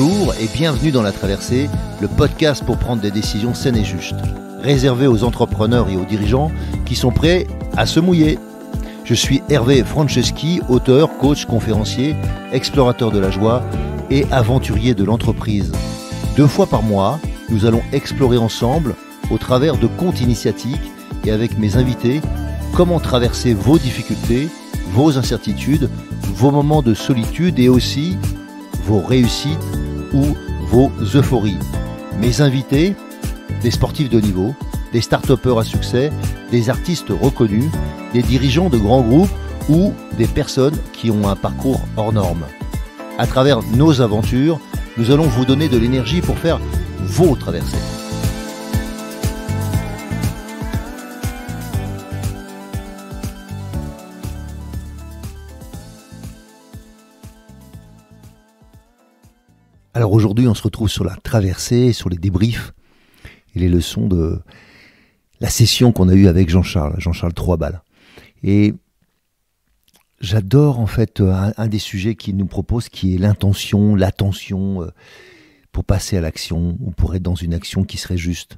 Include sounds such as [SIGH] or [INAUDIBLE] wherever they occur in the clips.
Bonjour et bienvenue dans La Traversée, le podcast pour prendre des décisions saines et justes, réservé aux entrepreneurs et aux dirigeants qui sont prêts à se mouiller. Je suis Hervé Franceschi, auteur, coach, conférencier, explorateur de la joie et aventurier de l'entreprise. Deux fois par mois, nous allons explorer ensemble, au travers de comptes initiatiques et avec mes invités, comment traverser vos difficultés, vos incertitudes, vos moments de solitude et aussi vos réussites ou vos euphories. Mes invités, des sportifs de niveau, des start upers à succès, des artistes reconnus, des dirigeants de grands groupes ou des personnes qui ont un parcours hors norme. À travers nos aventures, nous allons vous donner de l'énergie pour faire vos traversées. Alors aujourd'hui, on se retrouve sur la traversée, sur les débriefs et les leçons de la session qu'on a eue avec Jean-Charles, Jean-Charles Trois-Balles. Et j'adore en fait euh, un, des sujets qu'il nous propose qui est l'intention, l'attention euh, pour passer à l'action ou pour être dans une action qui serait juste.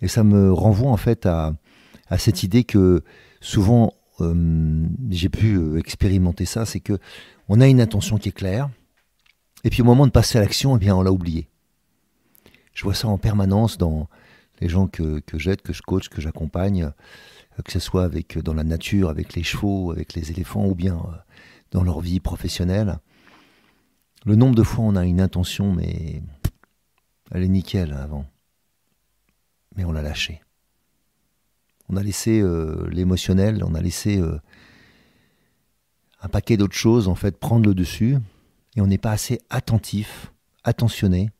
Et ça me renvoie en fait à, cette idée que souvent euh, j'ai pu expérimenter ça, c'est que on a une intention qui est claire, et puis au moment de passer à l'action, eh bien, on l'a oublié. Je vois ça en permanence dans les gens que, j'aide, que je coach, que j'accompagne, euh, que ce soit avec, euh, dans la nature, avec les chevaux, avec les éléphants, ou bien euh, dans leur vie professionnelle. Le nombre de fois on a une intention, mais elle est nickel avant. Mais on l'a lâché. On a laissé l'émotionnel, on a laissé un paquet d'autres choses en fait prendre le dessus et on n'est pas assez attentif, attentionné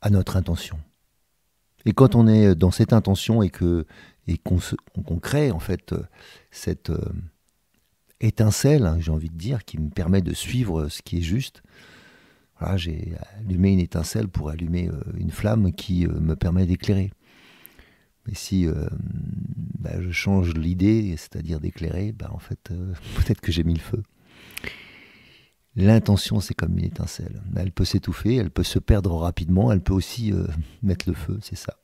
à notre intention. Et quand on est dans cette intention et que et qu'on crée en fait euh, cette euh, étincelle, hein, j'ai envie de dire, qui me permet de suivre ce qui est juste, j'ai allumé une étincelle pour allumer euh, une flamme qui me permet d'éclairer. Mais si bah, je change l'idée, c'est-à-dire d'éclairer, bah, en fait, [LAUGHS] peut-être que j'ai mis le feu. L'intention, c'est comme une étincelle. Elle peut s'étouffer, elle peut se perdre rapidement, elle peut aussi euh, [LAUGHS] mettre le feu, c'est ça,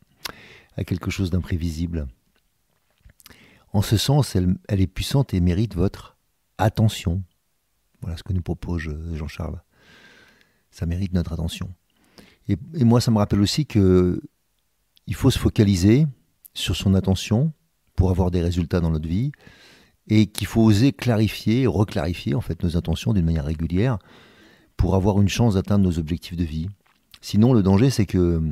à quelque chose d'imprévisible. En ce sens, elle, est puissante et mérite votre attention. Voilà ce que nous propose euh, Jean-Charles. Ça mérite notre attention. Et, et, moi, ça me rappelle aussi que il faut se focaliser sur son attention pour avoir des résultats dans notre vie et qu'il faut oser clarifier, reclarifier en fait nos intentions d'une manière régulière pour avoir une chance d'atteindre nos objectifs de vie. Sinon, le danger, c'est que,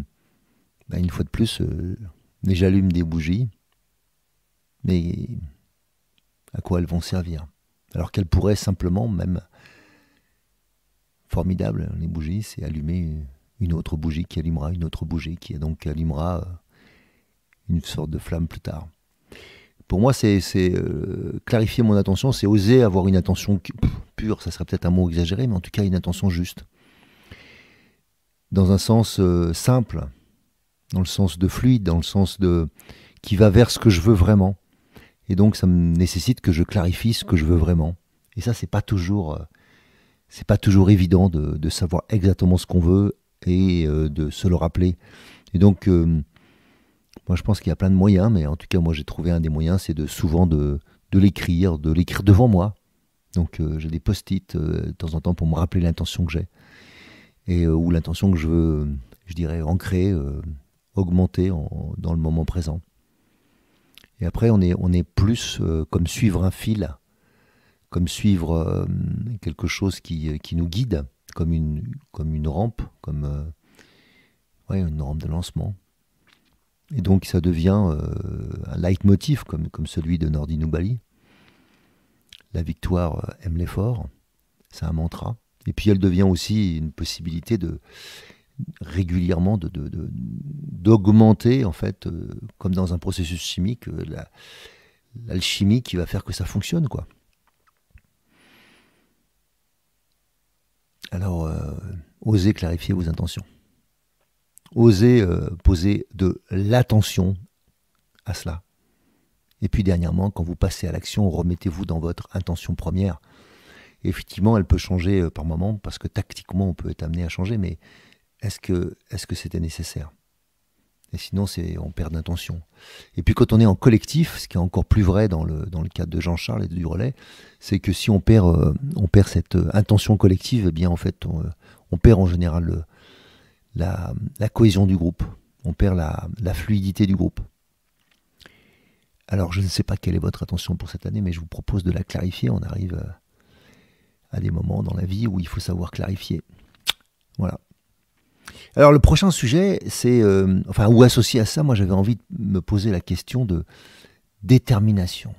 bah, une fois de plus, euh, j'allume des bougies, mais à quoi elles vont servir Alors qu'elles pourraient simplement, même, formidable, les bougies, c'est allumer une autre bougie qui allumera une autre bougie qui donc allumera euh, une sorte de flamme plus tard pour moi, c'est euh, clarifier mon attention, c'est oser avoir une attention pure, ça serait peut-être un mot exagéré, mais en tout cas une attention juste. Dans un sens euh, simple, dans le sens de fluide, dans le sens de qui va vers ce que je veux vraiment. Et donc ça me nécessite que je clarifie ce que je veux vraiment. Et ça, c'est pas toujours, euh, c'est pas toujours évident de, savoir exactement ce qu'on veut et de se le rappeler. Et donc, moi, je pense qu'il y a plein de moyens, mais en tout cas, moi, j'ai trouvé un des moyens, c'est de souvent de, l'écrire, de l'écrire devant moi. Donc, euh, j'ai des post-it euh, de temps en temps pour me rappeler l'intention que j'ai et euh, ou l'intention que je veux, je dirais, ancrer, augmenter dans le moment présent. Et après, on est, on est plus comme suivre un fil, comme suivre quelque chose qui, nous guide, comme une, comme une rampe, comme une rampe de lancement. Et donc ça devient euh, un leitmotiv comme, comme celui de Nordi Bali. La victoire euh, aime l'effort, c'est un mantra. Et puis elle devient aussi une possibilité de régulièrement d'augmenter, en fait, euh, comme dans un processus chimique, l'alchimie qui va faire que ça fonctionne. quoi. Alors, osez clarifier vos intentions oser euh, poser de l'attention à cela. Et puis dernièrement, quand vous passez à l'action, remettez-vous dans votre intention première. effectivement, elle peut changer euh, par moment parce que tactiquement, on peut être amené à changer, mais est-ce que est-ce que c'était nécessaire Et sinon, c'est on perd d'intention. Et puis quand on est en collectif, ce qui est encore plus vrai dans le dans le cadre de Jean-Charles et du relais, c'est que si on perd euh, on perd cette intention collective, eh bien en fait on, perd en général la, cohésion du groupe, on perd la, fluidité du groupe. Alors je ne sais pas quelle est votre attention pour cette année, mais je vous propose de la clarifier. On arrive euh, à des moments dans la vie où il faut savoir clarifier. Voilà. Alors le prochain sujet, c'est, euh, enfin, ou associé à ça, moi j'avais envie de me poser la question de détermination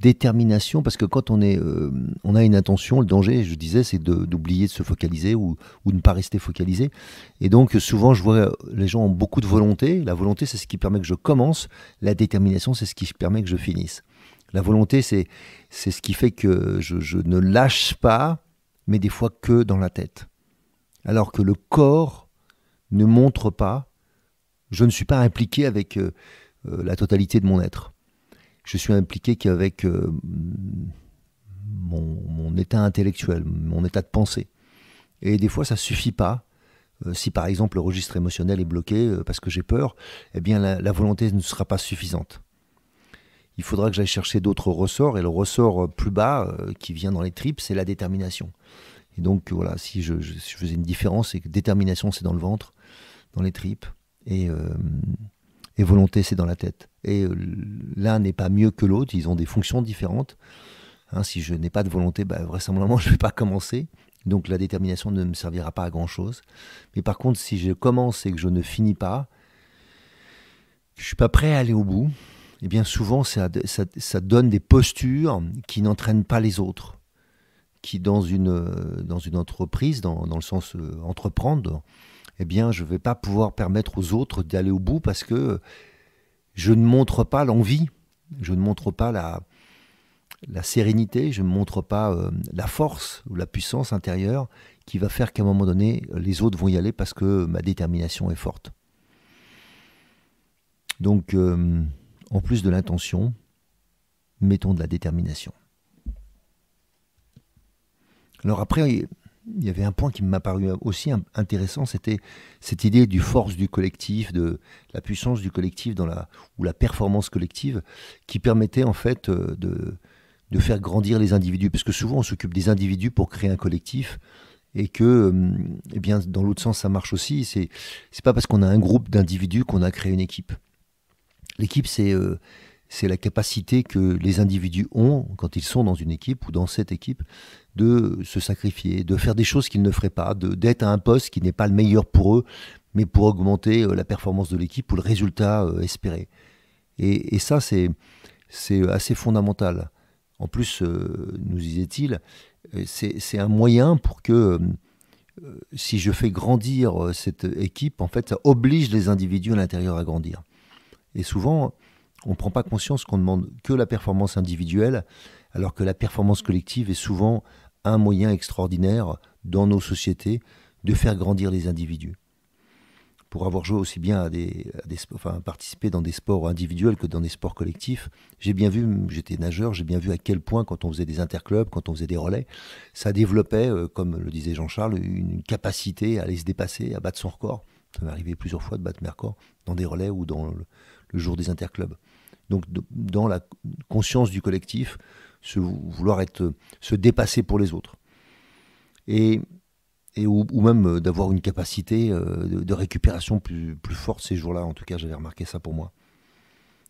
détermination parce que quand on euh, a une intention le danger je disais c'est d'oublier de, se focaliser ou, de ne pas rester focalisé et donc souvent je vois les gens ont beaucoup de volonté la volonté c'est ce qui permet que je commence la détermination c'est ce qui permet que je finisse la volonté c'est c'est ce qui fait que je, ne lâche pas mais des fois que dans la tête alors que le corps ne montre pas je ne suis pas impliqué avec euh, euh, la totalité de mon être je suis impliqué qu'avec euh, mon, état intellectuel, mon état de pensée. Et des fois, ça suffit pas. Euh, si par exemple le registre émotionnel est bloqué euh, parce que j'ai peur, eh bien la, volonté ne sera pas suffisante. Il faudra que j'aille chercher d'autres ressorts et le ressort plus bas qui vient dans les tripes, c'est la détermination. Et donc voilà, si je, faisais une différence, c'est que détermination c'est dans le ventre, dans les tripes et et volonté, c'est dans la tête. Et euh, l'un n'est pas mieux que l'autre, ils ont des fonctions différentes. Hein, si je n'ai pas de volonté, bah, vraisemblablement, [LAUGHS] je ne vais pas commencer. Donc la détermination ne me servira pas à grand-chose. Mais par contre, si je commence et que je ne finis pas, je ne suis pas prêt à aller au bout, et eh bien souvent, ça, donne des postures qui n'entraînent pas les autres. Qui, dans une, euh, dans une entreprise, dans, le sens euh, entreprendre, eh bien, je ne vais pas pouvoir permettre aux autres d'aller au bout parce que je ne montre pas l'envie, je ne montre pas la, sérénité, je ne montre pas euh, la force ou la puissance intérieure qui va faire qu'à un moment donné, les autres vont y aller parce que ma détermination est forte. Donc, euh, en plus de l'intention, mettons de la détermination. Alors après, il y avait un point qui m'a paru aussi intéressant, c'était cette idée du force du collectif, de la puissance du collectif dans la, ou la performance collective, qui permettait en fait euh, de, faire grandir les individus. Parce que souvent, on s'occupe des individus pour créer un collectif, et que, hum, eh bien, dans l'autre sens, ça marche aussi. C'est, c'est pas parce qu'on a un groupe d'individus qu'on a créé une équipe. L'équipe, c'est euh, c'est la capacité que les individus ont, quand ils sont dans une équipe ou dans cette équipe, de se sacrifier, de faire des choses qu'ils ne feraient pas, d'être à un poste qui n'est pas le meilleur pour eux, mais pour augmenter euh, la performance de l'équipe ou le résultat euh, espéré. Et, ça, c'est assez fondamental. En plus, euh, nous disait-il, c'est un moyen pour que si je fais grandir cette équipe, en fait, ça oblige les individus à l'intérieur à grandir. Et souvent, on ne prend pas conscience qu'on demande que la performance individuelle, alors que la performance collective est souvent un moyen extraordinaire dans nos sociétés de faire grandir les individus. Pour avoir joué aussi bien à des, enfin, participer dans des sports individuels que dans des sports collectifs, j'ai bien vu, j'étais nageur, j'ai bien vu à quel point quand on faisait des interclubs, quand on faisait des relais, ça développait, euh, comme le disait Jean-Charles, une capacité à aller se dépasser, à battre son record. Ça m'est arrivé plusieurs fois de battre mes records dans des relais ou dans le jour des interclubs donc dans la conscience du collectif, se vouloir être, se dépasser pour les autres. Et, ou, même euh, d'avoir une capacité euh, de, récupération plus, plus, forte ces jours-là. En tout cas, j'avais remarqué ça pour moi.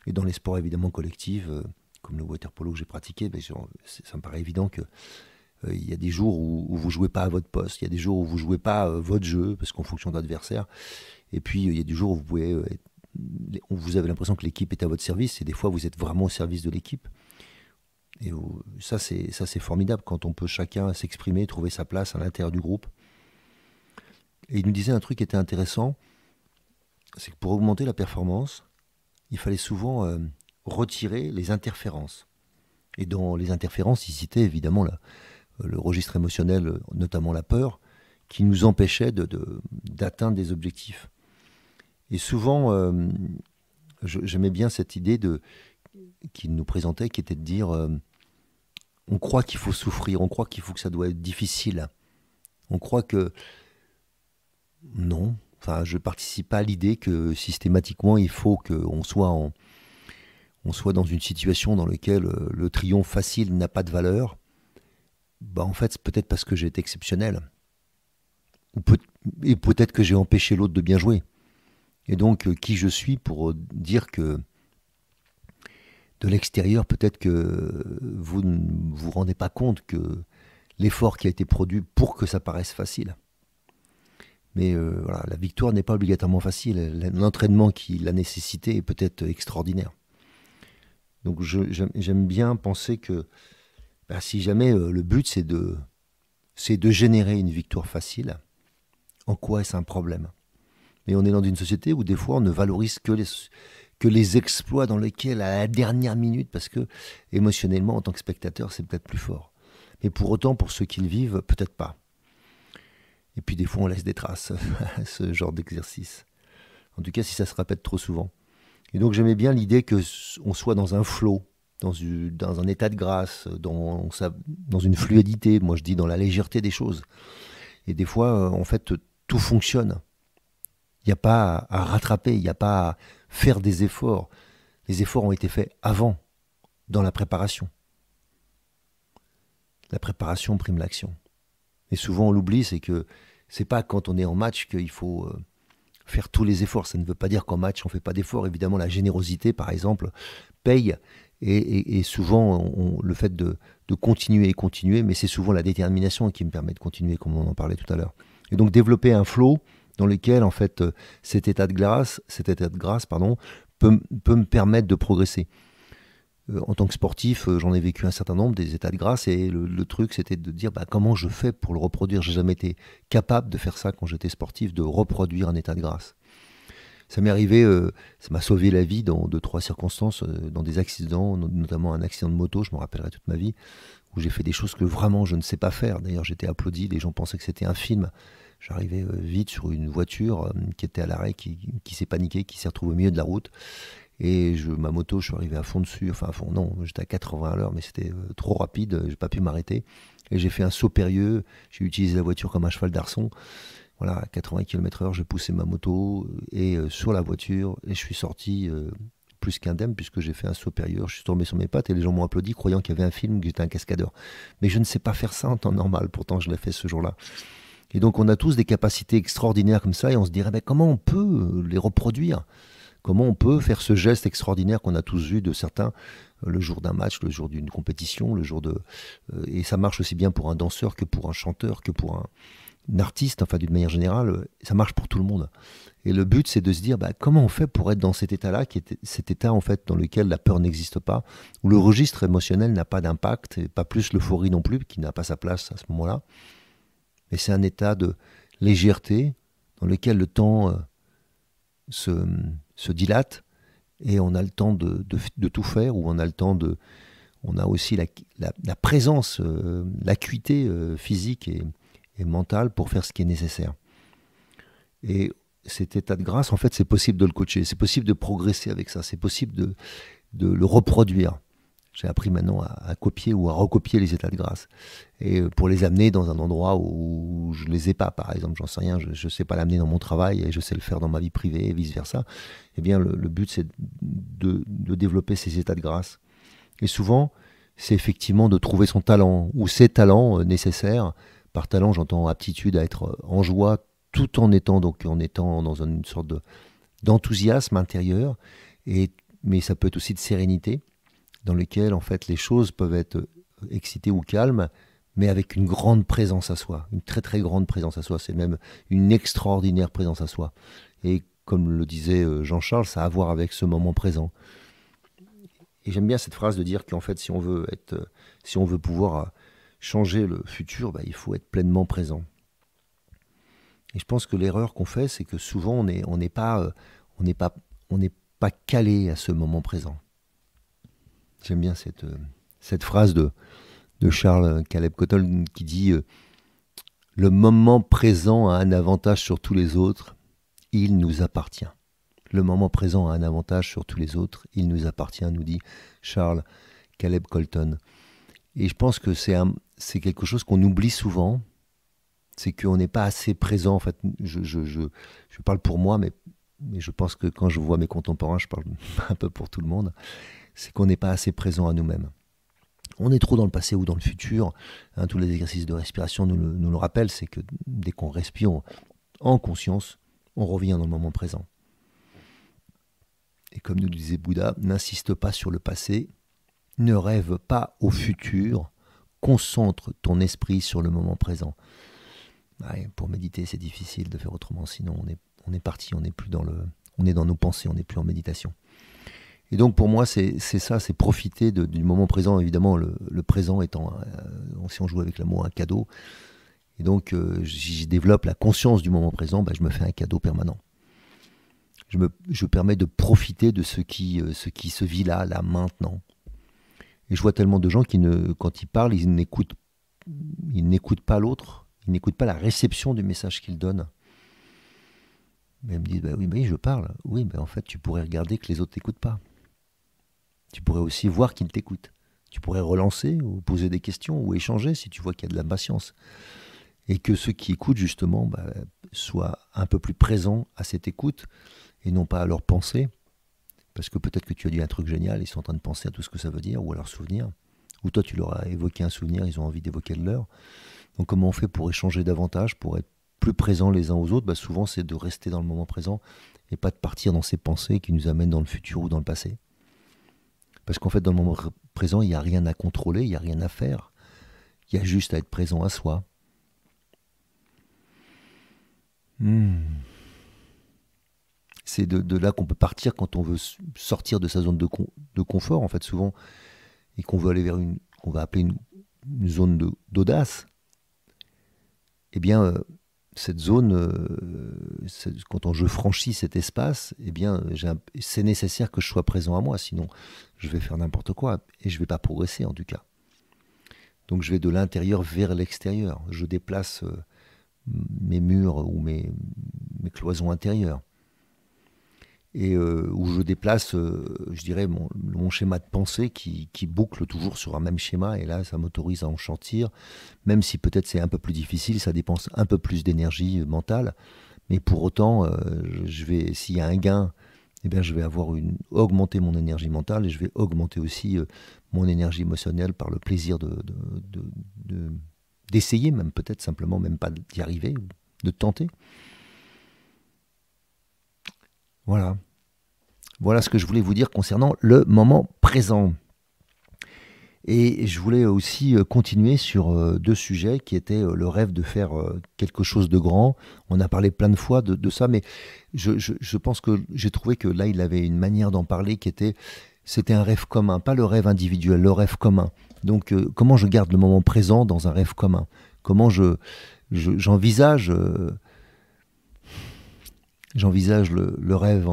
Et dans les sports évidemment collectifs, euh, comme le water que j'ai pratiqué, ben, ça me paraît évident que il y a des jours où, vous jouez pas à votre poste, il y a des jours où vous jouez pas votre jeu, parce qu'en fonction d'adversaire. Et puis, il y a des jours où vous pouvez être vous avez l'impression que l'équipe est à votre service et des fois vous êtes vraiment au service de l'équipe. Et ça, c'est ça, c'est formidable quand on peut chacun s'exprimer, trouver sa place à l'intérieur du groupe. Et il nous disait un truc qui était intéressant, c'est que pour augmenter la performance, il fallait souvent euh, retirer les interférences. Et dans les interférences, il citait évidemment le registre émotionnel, notamment la peur, qui nous empêchait d'atteindre des objectifs. Et souvent, euh, j'aimais bien cette idée de qu'il nous présentait, qui était de dire euh, on croit qu'il faut souffrir, on croit qu'il faut que ça doit être difficile, on croit que non. Enfin, je participe pas à l'idée que systématiquement il faut qu'on soit en, on soit dans une situation dans laquelle euh, le triomphe facile n'a pas de valeur. Bah en fait, c'est peut-être parce que j'ai été exceptionnel, et peut-être que j'ai empêché l'autre de bien jouer. Et donc, euh, qui je suis pour euh, dire que de l'extérieur, peut-être que vous ne vous rendez pas compte que l'effort qui a été produit pour que ça paraisse facile. Mais euh, voilà, la victoire n'est pas obligatoirement facile. L'entraînement qui l'a nécessité est peut-être extraordinaire. Donc j'aime bien penser que bah, si jamais le but c'est de, de générer une victoire facile, en quoi est-ce un problème mais on est dans une société où des fois on ne valorise que les, que les exploits dans lesquels, à la dernière minute, parce que émotionnellement, en tant que spectateur, c'est peut-être plus fort. Mais pour autant, pour ceux qui le vivent, peut-être pas. Et puis des fois, on laisse des traces [LAUGHS] à ce genre d'exercice. En tout cas, si ça se répète trop souvent. Et donc, j'aimais bien l'idée que on soit dans un flot, dans, dans, un état de grâce, dans, dans une fluidité. Moi, je dis dans la légèreté des choses. Et des fois, en fait, tout fonctionne. Il n'y a pas à rattraper, il n'y a pas à faire des efforts. Les efforts ont été faits avant, dans la préparation. La préparation prime l'action. Et souvent on l'oublie, c'est que c'est pas quand on est en match qu'il faut euh, faire tous les efforts. Ça ne veut pas dire qu'en match on ne fait pas d'efforts. Évidemment, la générosité, par exemple, paye. Et, souvent, le fait de, de continuer et continuer, mais c'est souvent la détermination qui me permet de continuer, comme on en parlait tout à l'heure. Et donc développer un flow, dans lesquels en fait euh, cet état de grâce, cet état de grâce pardon, peut, me permettre de progresser. Euh, en tant que sportif, euh, j'en ai vécu un certain nombre des états de grâce et le, truc c'était de dire bah, comment je fais pour le reproduire. J'ai jamais été capable de faire ça quand j'étais sportif, de reproduire un état de grâce. Ça m'est arrivé, ça m'a sauvé la vie dans deux, trois circonstances, dans des accidents, notamment un accident de moto, je m'en rappellerai toute ma vie, où j'ai fait des choses que vraiment je ne sais pas faire. D'ailleurs, j'étais applaudi, les gens pensaient que c'était un film. J'arrivais euh, vite sur une voiture euh, qui était à l'arrêt, qui, s'est paniquée, qui s'est retrouvée au milieu de la route. Et je, ma moto, je suis arrivé à fond dessus. Enfin, à fond, non, j'étais à 80 à l'heure, mais c'était euh, trop rapide. J'ai pas pu m'arrêter. Et j'ai fait un saut périlleux. J'ai utilisé la voiture comme un cheval d'arçon. Voilà, à 80 km/h, j'ai poussé ma moto et sur la voiture. Et je suis sorti plus qu'indemne puisque j'ai fait un saut périlleux. Je suis tombé sur mes pattes et les gens m'ont applaudi croyant qu'il y avait un film, que j'étais un cascadeur. Mais je ne sais pas faire ça en temps normal. Pourtant, je l'ai fait ce jour-là. Et donc on a tous des capacités extraordinaires comme ça et on se dirait, mais comment on peut euh, les reproduire Comment on peut faire ce geste extraordinaire qu'on a tous vu de certains euh, le jour d'un match, le jour d'une compétition, le jour de... Euh, et ça marche aussi bien pour un danseur que pour un chanteur, que pour un, artiste, enfin d'une manière générale, ça marche pour tout le monde. Et le but, c'est de se dire, bah, comment on fait pour être dans cet état-là, qui est cet état en fait dans lequel la peur n'existe pas, où le registre émotionnel n'a pas d'impact, et pas plus l'euphorie non plus, qui n'a pas sa place à ce moment-là mais c'est un état de légèreté dans lequel le temps euh, se, dilate et on a le temps de, de, tout faire, ou on a le temps de... On a aussi la, présence, euh, l'acuité euh, physique et, mentale pour faire ce qui est nécessaire. Et cet état de grâce, en fait, c'est possible de le coacher, c'est possible de progresser avec ça, c'est possible de le reproduire. J'ai appris maintenant à, copier ou à recopier les états de grâce. Et euh, pour les amener dans un endroit où je ne les ai pas, par exemple, j'en sais rien, je ne sais pas l'amener dans mon travail et je sais le faire dans ma vie privée et vice-versa. Eh bien, le, but, c'est de, développer ces états de grâce. Et souvent, c'est effectivement de trouver son talent ou ses talents euh, nécessaires. Par talent, j'entends aptitude à être euh, en joie tout en étant, donc, en étant dans une sorte d'enthousiasme intérieur. Et, mais ça peut être aussi de sérénité dans lequel en fait les choses peuvent être euh, excitées ou calmes, mais avec une grande présence à soi, une très très grande présence à soi, c'est même une extraordinaire présence à soi. Et comme le disait euh, Jean-Charles, ça a à voir avec ce moment présent. Et j'aime bien cette phrase de dire qu'en fait, si on veut être, euh, si on veut pouvoir changer le futur, bah, il faut être pleinement présent. Et je pense que l'erreur qu'on fait, c'est que souvent on pas, pas, on n'est pas calé à ce moment présent. J'aime bien cette, euh, cette phrase de, de Charles Caleb Colton qui dit euh, Le moment présent a un avantage sur tous les autres, il nous appartient. Le moment présent a un avantage sur tous les autres, il nous appartient, nous dit Charles Caleb Colton. Et je pense que c'est, c'est quelque chose qu'on oublie souvent, c'est qu'on n'est pas assez présent. En fait, je, je, parle pour moi, mais, mais je pense que quand je vois mes contemporains, je parle [LAUGHS] un peu pour tout le monde c'est qu'on n'est pas assez présent à nous-mêmes. On est trop dans le passé ou dans le futur. Hein, tous les exercices de respiration nous le, nous rappellent, c'est que dès qu'on respire en conscience, on revient dans le moment présent. Et comme nous disait Bouddha, n'insiste pas sur le passé, ne rêve pas au futur, concentre ton esprit sur le moment présent. pour méditer, c'est difficile de faire autrement, sinon on est, on est parti, on plus dans le, on est dans nos pensées, on n'est plus en méditation. Et donc pour moi, c'est ça, c'est profiter du moment présent. Évidemment, le, présent étant, euh, si on joue avec l'amour, un cadeau. Et donc, euh, si je développe la conscience du moment présent, bah, je me fais un cadeau permanent. Je me permets de profiter de ce qui, euh, ce qui se vit là, là, maintenant. Et je vois tellement de gens qui, ne, quand ils parlent, ils n'écoutent, ils n'écoutent pas l'autre, ils n'écoutent pas la réception du message qu'ils donnent. Mais ils me disent, bah oui, mais bah je parle. Oui, mais en fait, tu pourrais regarder que les autres t'écoutent pas. Tu pourrais aussi voir qu'ils t'écoutent. Tu pourrais relancer ou poser des questions ou échanger si tu vois qu'il y a de la patience. Et que ceux qui écoutent, justement, bah, soient un peu plus présents à cette écoute et non pas à leur pensée. Parce que peut-être que tu as dit un truc génial, ils sont en train de penser à tout ce que ça veut dire ou à leur souvenir. Ou toi, tu leur as évoqué un souvenir, ils ont envie d'évoquer le leur. Donc, comment on fait pour échanger davantage, pour être plus présents les uns aux autres bah, Souvent, c'est de rester dans le moment présent et pas de partir dans ces pensées qui nous amènent dans le futur ou dans le passé. Parce qu'en fait, dans le moment présent, il n'y a rien à contrôler, il n'y a rien à faire. Il y a juste à être présent à soi. Hmm. C'est de, là qu'on peut partir quand on veut sortir de sa zone de, confort, en fait, souvent, et qu'on veut aller vers une, qu'on va appeler une, zone d'audace. Eh bien, euh, cette zone, euh, quand je franchis cet espace, eh bien, c'est nécessaire que je sois présent à moi, sinon je vais faire n'importe quoi et je ne vais pas progresser en tout cas. Donc je vais de l'intérieur vers l'extérieur. Je déplace euh, mes murs ou mes, mes cloisons intérieures et euh, où je déplace, euh, je dirais, mon, schéma de pensée qui, boucle toujours sur un même schéma, et là, ça m'autorise à en même si peut-être c'est un peu plus difficile, ça dépense un peu plus d'énergie mentale, mais pour autant, euh, je s'il y a un gain, eh bien, je vais avoir une, augmenter mon énergie mentale, et je vais augmenter aussi mon énergie émotionnelle par le plaisir d'essayer, même peut-être simplement, même pas d'y arriver, de tenter. Voilà. Voilà ce que je voulais vous dire concernant le moment présent. Et je voulais aussi euh, continuer sur euh, deux sujets qui étaient euh, le rêve de faire quelque chose de grand. On a parlé plein de fois de, ça, mais je, pense que j'ai trouvé que là, il avait une manière d'en parler qui était, c'était un rêve commun, pas le rêve individuel, le rêve commun. Donc comment je garde le moment présent dans un rêve commun Comment je, j'envisage j'envisage le, rêve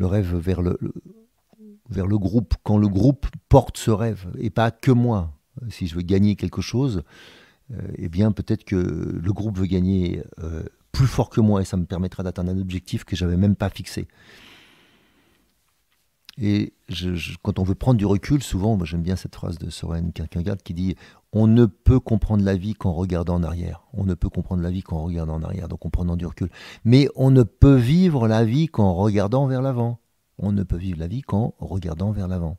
le rêve vers le, vers le groupe, quand le groupe porte ce rêve, et pas que moi. Si je veux gagner quelque chose, euh, eh bien peut-être que le groupe veut gagner euh, plus fort que moi, et ça me permettra d'atteindre un objectif que je n'avais même pas fixé. Et quand on veut prendre du recul, souvent, j'aime bien cette phrase de Soren Kierkegaard qui dit on ne peut comprendre la vie qu'en regardant en arrière. On ne peut comprendre la vie qu'en regardant en arrière, donc en prenant du recul. Mais on ne peut vivre la vie qu'en regardant vers l'avant. On ne peut vivre la vie qu'en regardant vers l'avant.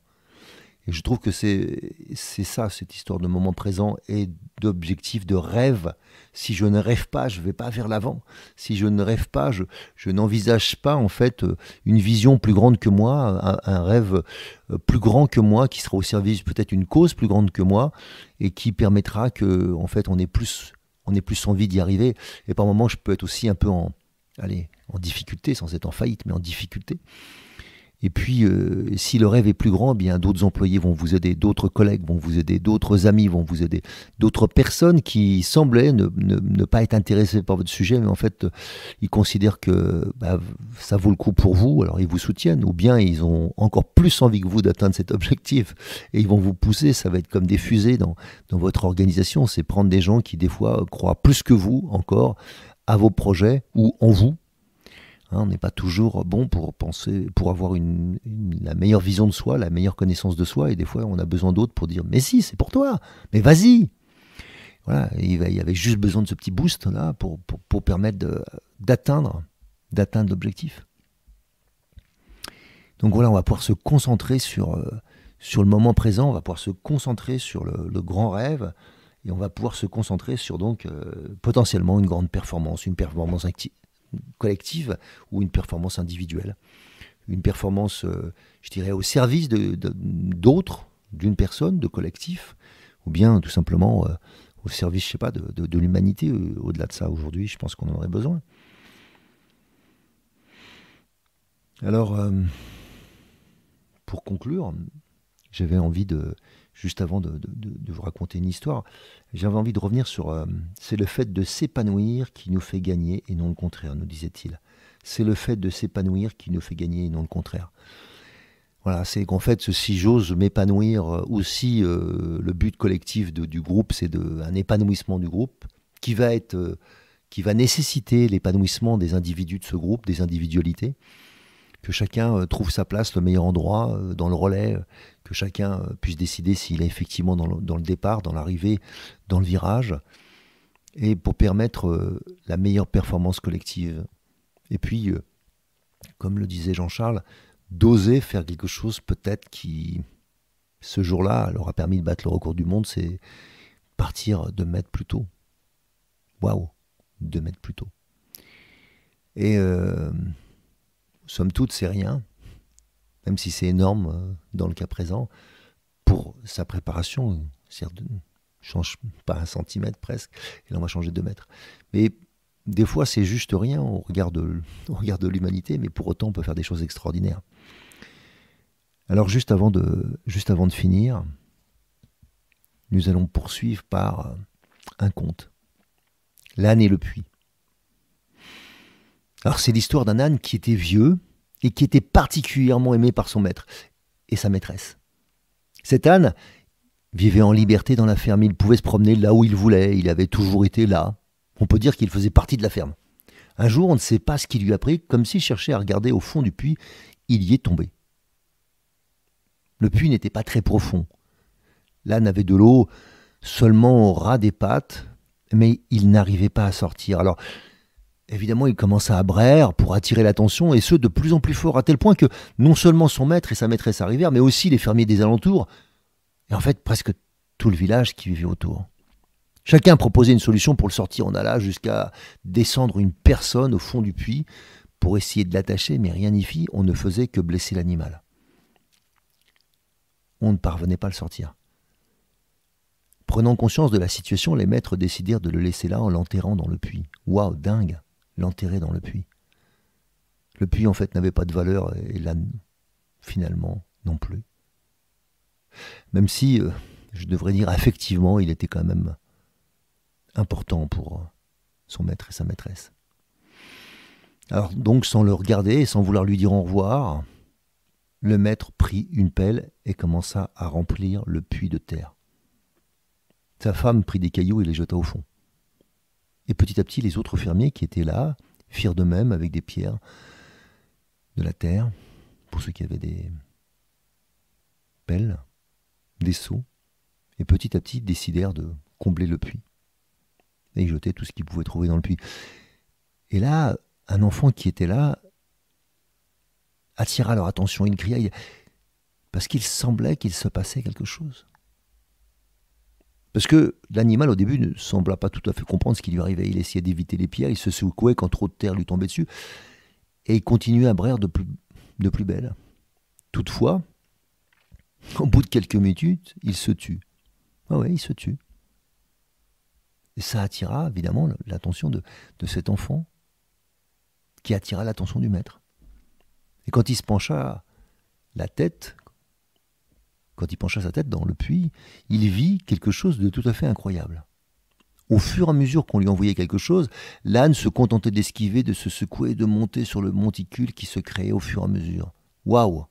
Et je trouve que c'est ça, cette histoire de moment présent et d'objectif, de rêve. Si je ne rêve pas, je ne vais pas vers l'avant. Si je ne rêve pas, je, n'envisage pas en fait une vision plus grande que moi, un, rêve euh, plus grand que moi, qui sera au service peut-être d'une cause plus grande que moi et qui permettra que en fait on ait plus, on est plus envie d'y arriver. Et par moments, je peux être aussi un peu en, allez, en difficulté, sans être en faillite, mais en difficulté. Et puis, euh, si le rêve est plus grand, eh bien d'autres employés vont vous aider, d'autres collègues vont vous aider, d'autres amis vont vous aider, d'autres personnes qui semblaient ne, pas être intéressées par votre sujet, mais en fait, ils considèrent que bah, ça vaut le coup pour vous, alors ils vous soutiennent, ou bien ils ont encore plus envie que vous d'atteindre cet objectif, et ils vont vous pousser, ça va être comme des fusées dans votre organisation, c'est prendre des gens qui, des fois, croient plus que vous encore à vos projets ou en vous Hein, on n'est pas toujours bon pour penser, pour avoir la meilleure vision de soi, la meilleure connaissance de soi, et des fois on a besoin d'autres pour dire mais si, c'est pour toi, mais vas-y. Voilà, il y avait juste besoin de ce petit boost là pour, permettre d'atteindre, d'atteindre l'objectif. Donc voilà, on va pouvoir se concentrer sur, euh, sur le moment présent, on va pouvoir se concentrer sur le, grand rêve, et on va pouvoir se concentrer sur donc euh, potentiellement une grande performance, une performance active collective ou une performance individuelle. Une performance, euh, je dirais, au service d'autres, de, d'une personne, de collectif, ou bien tout simplement euh, au service, je sais pas, de, l'humanité. Euh, au-delà de ça, aujourd'hui, je pense qu'on en aurait besoin. Alors, pour conclure, j'avais envie de, juste avant de, vous raconter une histoire, j'avais envie de revenir sur euh, c'est le fait de s'épanouir qui nous fait gagner et non le contraire, nous disait-il. C'est le fait de s'épanouir qui nous fait gagner et non le contraire. Voilà, c'est qu'en fait, si j'ose m'épanouir euh, aussi, euh, le but collectif du groupe, c'est un épanouissement du groupe qui va être, qui va nécessiter l'épanouissement des individus de ce groupe, des individualités que chacun euh, trouve sa place, le meilleur endroit euh, dans le relais, euh, que chacun puisse décider s'il est effectivement dans le, départ, dans l'arrivée, dans le virage, et pour permettre la meilleure performance collective. Et puis, comme le disait Jean-Charles, d'oser faire quelque chose peut-être qui, ce jour-là, leur a permis de battre le record du monde, c'est partir de mètres plus tôt. Waouh, deux mètres plus tôt. Et euh, somme toute, c'est rien, même si c'est énorme euh, dans le cas présent, pour sa préparation. ne change pas un centimètre presque, et là on va changer de mètres. Mais des fois, c'est juste rien, on regarde, de l'humanité, mais pour autant, on peut faire des choses extraordinaires. Alors, juste avant de, juste avant de finir, nous allons poursuivre par euh, un conte L'âne et le puits. Alors c'est l'histoire d'un âne qui était vieux et qui était particulièrement aimé par son maître et sa maîtresse. Cet âne vivait en liberté dans la ferme, il pouvait se promener là où il voulait, il avait toujours été là. On peut dire qu'il faisait partie de la ferme. Un jour, on ne sait pas ce qui lui a pris, comme s'il cherchait à regarder au fond du puits, il y est tombé. Le puits n'était pas très profond. L'âne avait de l'eau seulement au ras des pattes, mais il n'arrivait pas à sortir. Alors, Évidemment, il commença à braire pour attirer l'attention, et ce, de plus en plus fort, à tel point que non seulement son maître et sa maîtresse arrivèrent, mais aussi les fermiers des alentours, et en fait presque tout le village qui vivait autour. Chacun proposait une solution pour le sortir. On alla jusqu'à descendre une personne au fond du puits pour essayer de l'attacher, mais rien n'y fit, on ne faisait que blesser l'animal. On ne parvenait pas à le sortir. Prenant conscience de la situation, les maîtres décidèrent de le laisser là en l'enterrant dans le puits. Waouh, dingue l'enterrer dans le puits. Le puits, en fait, n'avait pas de valeur et l'âne, finalement, non plus. Même si, euh, je devrais dire affectivement, il était quand même important pour euh, son maître et sa maîtresse. Alors donc, sans le regarder et sans vouloir lui dire au revoir, le maître prit une pelle et commença à remplir le puits de terre. Sa femme prit des cailloux et les jeta au fond. Et petit à petit, les autres fermiers qui étaient là firent de même avec des pierres de la terre, pour ceux qui avaient des pelles, des seaux, et petit à petit décidèrent de combler le puits. Et ils jetaient tout ce qu'ils pouvaient trouver dans le puits. Et là, un enfant qui était là attira leur attention, il cria, parce qu'il semblait qu'il se passait quelque chose. Parce que l'animal, au début, ne sembla pas tout à fait comprendre ce qui lui arrivait. Il essayait d'éviter les pierres, il se secouait quand trop de terre lui tombait dessus, et il continuait à braire de plus, de plus belle. Toutefois, [LAUGHS] au bout de quelques minutes, il se tue. Ah ouais, il se tue. Et ça attira évidemment l'attention de cet enfant, qui attira l'attention du maître. Et quand il se pencha la tête, quand il pencha sa tête dans le puits, il vit quelque chose de tout à fait incroyable. Au fur et à mesure qu'on lui envoyait quelque chose, l'âne se contentait d'esquiver, de se secouer de monter sur le monticule qui se créait au fur et à mesure. Waouh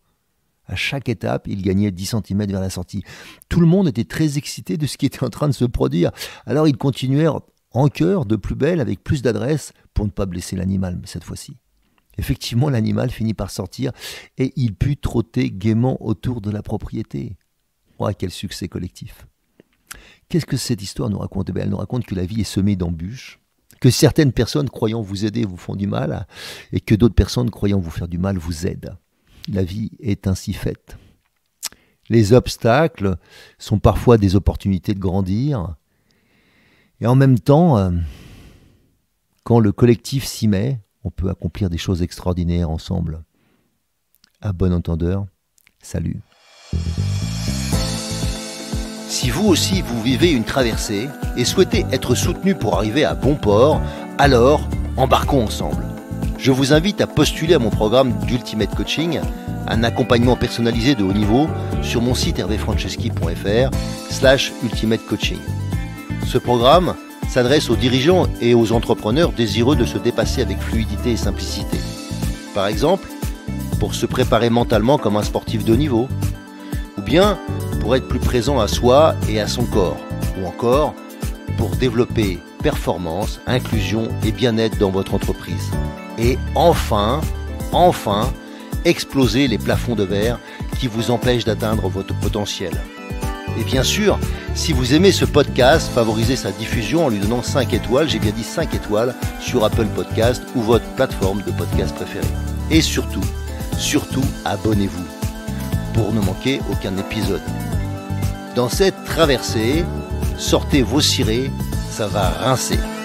À chaque étape, il gagnait 10 cm vers la sortie. Tout le monde était très excité de ce qui était en train de se produire. Alors ils continuèrent en cœur, de plus belle, avec plus d'adresse, pour ne pas blesser l'animal cette fois-ci. Effectivement, l'animal finit par sortir et il put trotter gaiement autour de la propriété à quel succès collectif Qu'est-ce que cette histoire nous raconte eh Elle nous raconte que la vie est semée d'embûches, que certaines personnes croyant vous aider vous font du mal, et que d'autres personnes croyant vous faire du mal vous aident. La vie est ainsi faite. Les obstacles sont parfois des opportunités de grandir, et en même temps, euh, quand le collectif s'y met, on peut accomplir des choses extraordinaires ensemble. À bon entendeur, salut. Si vous aussi vous vivez une traversée et souhaitez être soutenu pour arriver à bon port, alors embarquons ensemble. Je vous invite à postuler à mon programme d'Ultimate Coaching, un accompagnement personnalisé de haut niveau, sur mon site hervéfranceschi.fr slash ultimate coaching. Ce programme s'adresse aux dirigeants et aux entrepreneurs désireux de se dépasser avec fluidité et simplicité. Par exemple, pour se préparer mentalement comme un sportif de haut niveau, ou bien pour être plus présent à soi et à son corps, ou encore pour développer performance, inclusion et bien-être dans votre entreprise. Et enfin, enfin, exploser les plafonds de verre qui vous empêchent d'atteindre votre potentiel. Et bien sûr, si vous aimez ce podcast, favorisez sa diffusion en lui donnant 5 étoiles, j'ai bien dit 5 étoiles, sur Apple Podcast ou votre plateforme de podcast préférée. Et surtout, surtout, abonnez-vous pour ne manquer aucun épisode. Dans cette traversée, sortez vos cirés, ça va rincer.